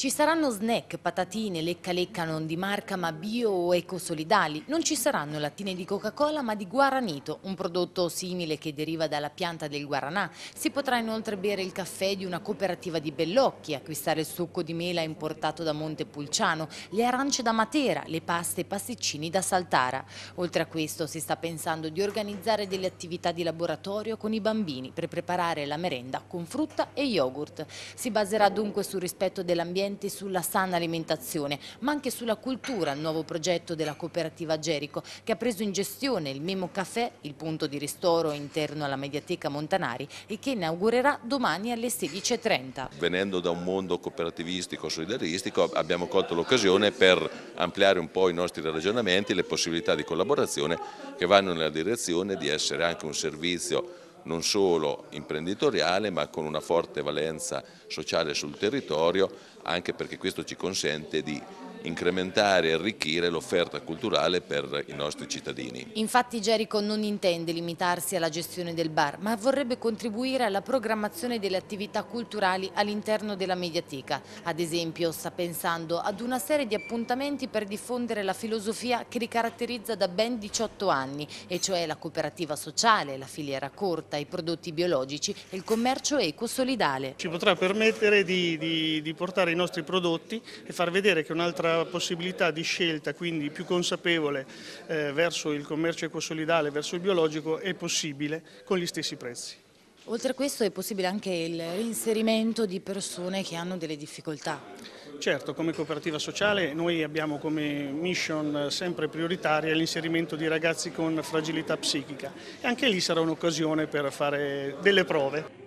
Ci saranno snack, patatine, lecca lecca non di marca ma bio o ecosolidali. Non ci saranno lattine di Coca-Cola ma di guaranito, un prodotto simile che deriva dalla pianta del guaranà. Si potrà inoltre bere il caffè di una cooperativa di Bellocchi, acquistare il succo di mela importato da Montepulciano, le arance da Matera, le paste e pasticcini da Saltara. Oltre a questo si sta pensando di organizzare delle attività di laboratorio con i bambini per preparare la merenda con frutta e yogurt. Si baserà dunque sul rispetto dell'ambiente interventi sulla sana alimentazione, ma anche sulla cultura, il nuovo progetto della cooperativa Gerico, che ha preso in gestione il Memo Caffè, il punto di ristoro interno alla Mediateca Montanari e che inaugurerà domani alle 16.30. Venendo da un mondo cooperativistico, solidaristico, abbiamo colto l'occasione per ampliare un po' i nostri ragionamenti, le possibilità di collaborazione che vanno nella direzione di essere anche un servizio non solo imprenditoriale ma con una forte valenza sociale sul territorio anche perché questo ci consente di incrementare e arricchire l'offerta culturale per i nostri cittadini. Infatti Gerico non intende limitarsi alla gestione del bar, ma vorrebbe contribuire alla programmazione delle attività culturali all'interno della mediateca. Ad esempio sta pensando ad una serie di appuntamenti per diffondere la filosofia che li caratterizza da ben 18 anni, e cioè la cooperativa sociale, la filiera corta, i prodotti biologici e il commercio eco-solidale. Ci potrà permettere di, di, di portare i nostri prodotti e far vedere che un'altra questa possibilità di scelta quindi più consapevole eh, verso il commercio ecosolidale, verso il biologico è possibile con gli stessi prezzi. Oltre a questo è possibile anche il reinserimento di persone che hanno delle difficoltà. Certo, come cooperativa sociale noi abbiamo come mission eh, sempre prioritaria l'inserimento di ragazzi con fragilità psichica e anche lì sarà un'occasione per fare delle prove.